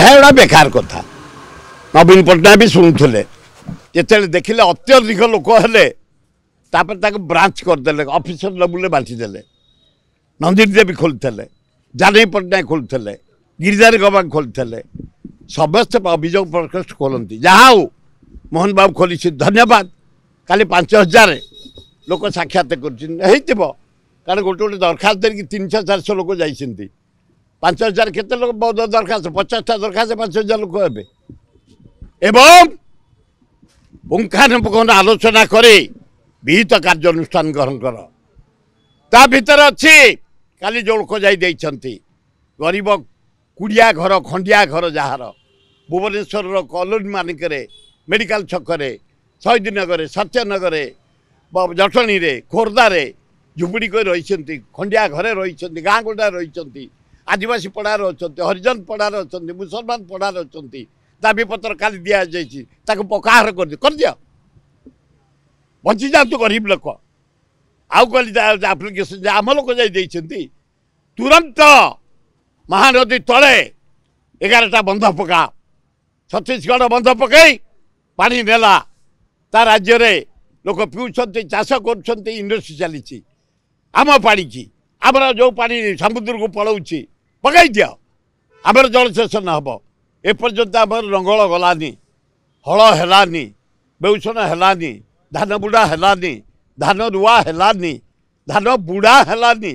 হ্যাঁ ওটা বেকার কথা ନବୀନ ପଟ୍ଟନାୟକ ବି ଶୁଣୁଥିଲେ ଯେତେବେଳେ ଦେଖିଲେ ଅତ୍ୟଧିକ ଲୋକ ହେଲେ ତାପରେ ତାକୁ ବ୍ରାଞ୍ଚ କରିଦେଲେ ଅଫିସର ଲେବୁଲରେ ବାଣ୍ଟିଦେଲେ ନନ୍ଦିନୀ ଦେବୀ ଖୋଲିଥିଲେ ଜାନକୀ ପଟ୍ଟନାୟକ ଖୋଲିଥିଲେ ଗିରିଜାରୀ ଗବା ଖୋଲିଥିଲେ ସମସ୍ତେ ଅଭିଯୋଗ ପ୍ରକୋଷ୍ଠ ଖୋଲନ୍ତି ଯାହା ହଉ ମୋହନ ବାବୁ ଖୋଲିଛି ଧନ୍ୟବାଦ କାଲି ପାଞ୍ଚ ହଜାର ଲୋକ ସାକ୍ଷାତ କରୁଛନ୍ତି ହେଇଥିବ କାରଣ ଗୋଟେ ଗୋଟେ ଦରଖାସ୍ତ ଦେଇକି ତିନିଶହ ଚାରିଶହ ଲୋକ ଯାଇଛନ୍ତି ପାଞ୍ଚ ହଜାର କେତେ ଲୋକ ବୌଦ୍ଧ ଦରଖାସ୍ତ ପଚାଶଟା ଦରଖାସ୍ତ ପାଞ୍ଚ ହଜାର ଲୋକ ହେବେ ଏବଂ ପୁଙ୍ଖାନୁପୁଙ୍ଖ ଆଲୋଚନା କରି ବିହିତ କାର୍ଯ୍ୟାନୁଷ୍ଠାନ ଗ୍ରହଣ କର ତା ଭିତରେ ଅଛି କାଲି ଯେଉଁ ଲୋକ ଯାଇ ଦେଇଛନ୍ତି ଗରିବ କୁଡ଼ିଆ ଘର ଖଣ୍ଡିଆ ଘର ଯାହାର ଭୁବନେଶ୍ୱରର କଲୋନୀ ମାନଙ୍କରେ ମେଡ଼ିକାଲ ଛକରେ ଶହୀଦ ନଗରରେ ସତ୍ୟନଗରରେ ଜଟଣୀରେ ଖୋର୍ଦ୍ଧାରେ ଝୁମ୍ପୁଡ଼ି କରି ରହିଛନ୍ତି ଖଣ୍ଡିଆ ଘରେ ରହିଛନ୍ତି ଗାଁ ଗୁଡ଼ା ରହିଛନ୍ତି ଆଦିବାସୀ ପଡ଼ାରେ ଅଛନ୍ତି ହରିଜନ ପଡ଼ାରେ ଅଛନ୍ତି ମୁସଲମାନ ପଡ଼ାରେ ଅଛନ୍ତି ଦାବିପତ୍ର କାଲି ଦିଆଯାଇଛି ତାକୁ ପକାହାର କରିଦିଅ କରିଦିଅ ବଞ୍ଚିଯାଆନ୍ତୁ ଗରିବ ଲୋକ ଆଉ କାଲି ଆପ୍ଲିକେସନ୍ ଯେ ଆମ ଲୋକ ଯାଇ ଦେଇଛନ୍ତି ତୁରନ୍ତ ମହାନଦୀ ତଳେ ଏଗାରଟା ବନ୍ଧ ପକା ଛତିଶଗଡ଼ ବନ୍ଧ ପକାଇ ପାଣି ନେଲା ତା ରାଜ୍ୟରେ ଲୋକ ପିଉଛନ୍ତି ଚାଷ କରୁଛନ୍ତି ଇଣ୍ଡଷ୍ଟ୍ରି ଚାଲିଛି ଆମ ପାଣିକି ଆମର ଯେଉଁ ପାଣି ସମୁଦ୍ରକୁ ପଳାଉଛି पकई दि आम जलसेचन हम एपर्तंत आम लंगल गलानी हल हलानी बेउसन हलानी धान बुड़ा हलानी धान रुआ हलानी धान बुड़ा हलानी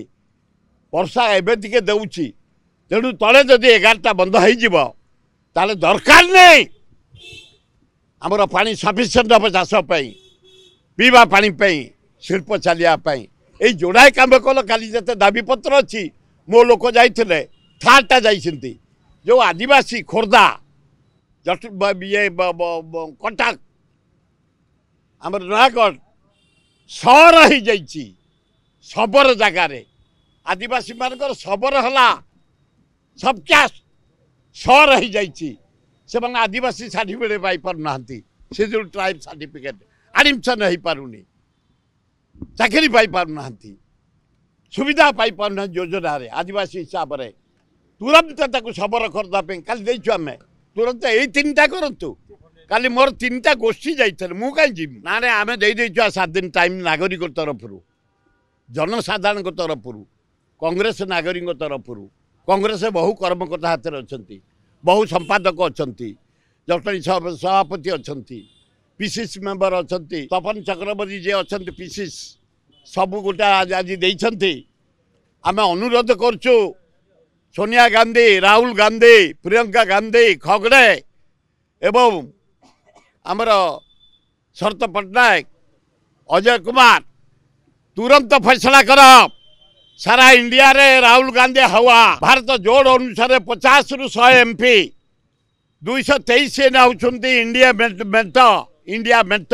वर्षा एवं टे दे तेणु तले जदि एगारटा बंद हो दरकार नहीं आमर पा सफिसीयंट हम चाषपी पीवा पापी शिल्प चलियापाई योड़ाए कम कल कल दाबीपत अच्छी मो लोक जाते ଫ୍ଲାଟ୍ଟା ଯାଇଛନ୍ତି ଯେଉଁ ଆଦିବାସୀ ଖୋର୍ଦ୍ଧା ଇଏ କଟକ ଆମର ନୟାଗଡ଼ ସହର ହେଇଯାଇଛି ଶବର ଜାଗାରେ ଆଦିବାସୀମାନଙ୍କର ଶବର ହେଲା ସବକ୍ୟାସ୍ ସହର ହେଇଯାଇଛି ସେମାନେ ଆଦିବାସୀ ସାର୍ଟିଫିକେଟ୍ ପାଇପାରୁନାହାନ୍ତି ସେ ଯେଉଁ ଟ୍ରାଇବ୍ ସାର୍ଟିଫିକେଟ୍ ଆଡ଼ମିସନ୍ ହେଇପାରୁନି ଚାକିରି ପାଇପାରୁନାହାନ୍ତି ସୁବିଧା ପାଇପାରୁନାହାନ୍ତି ଯୋଜନାରେ ଆଦିବାସୀ ହିସାବରେ तुरन्त त्यो सबर खरिद कि आमे तुरन्त एनटा गरुलि मोष्ठी जाइन म कहीँ जिने आमे दिदेछु साइम नागरिक तरफ्रु जनसाधारणको तरफु कङ्ग्रेस नागरिक तरफ्रु केस बहु कर्मकर्ता हातले अहिले बहु संपादक अहिले जटि सभापति अहिले पीसीस मेम्बर अस्ति तपन चक्रवर्ती जे अहिले पीसीस सब गुटा अनुरोध गर्छु सोनिया गांधी राहुल गांधी प्रियंका गांधी खगड़े एवं आमर शरत पट्टनायक अजय कुमार तुरंत फैसला कर सारा इंडिया रे राहुल गांधी हवा भारत जोड़ अनुसार पचास रु शह एम पी दुईश तेईस नौकर इंडिया मेट इंडिया मेट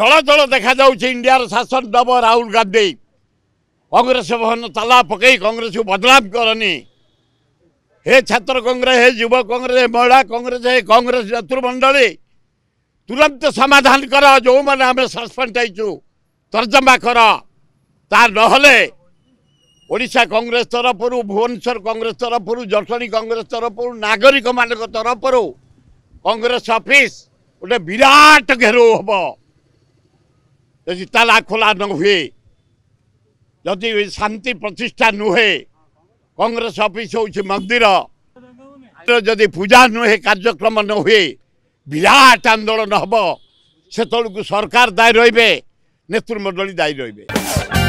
जल जल देखा इंडिया शासन दब राहुल गांधी कङ्ग्रेस भवन तला पके कङ्ग्रेसको बदलावि क नि हे छात्र कङ्ग्रेस हे जु कङ्ग्रेस महिला कङ्ग्रेस कङ्ग्रेस यत्रुमण्डी तुरन्त समेत ससपेन्ड है तर्जमा त नहेलेशा कङ्ग्रेस तरफु भुवन कङ्ग्रेस तरफु जटणी कङ्ग्रेस तरफु नागरिक म कङ्ग्रेस अफिस गए विराट घेराउ हे त खोला नहुने ଯଦି ଶାନ୍ତି ପ୍ରତିଷ୍ଠା ନୁହେଁ କଂଗ୍ରେସ ଅଫିସ୍ ହେଉଛି ମନ୍ଦିର ଯଦି ପୂଜା ନୁହେଁ କାର୍ଯ୍ୟକ୍ରମ ନ ହୁଏ ବିରାଟ ଆନ୍ଦୋଳନ ହେବ ସେତେବେଳକୁ ସରକାର ଦାୟୀ ରହିବେ ନେତୃମଣ୍ଡଳୀ ଦାୟୀ ରହିବେ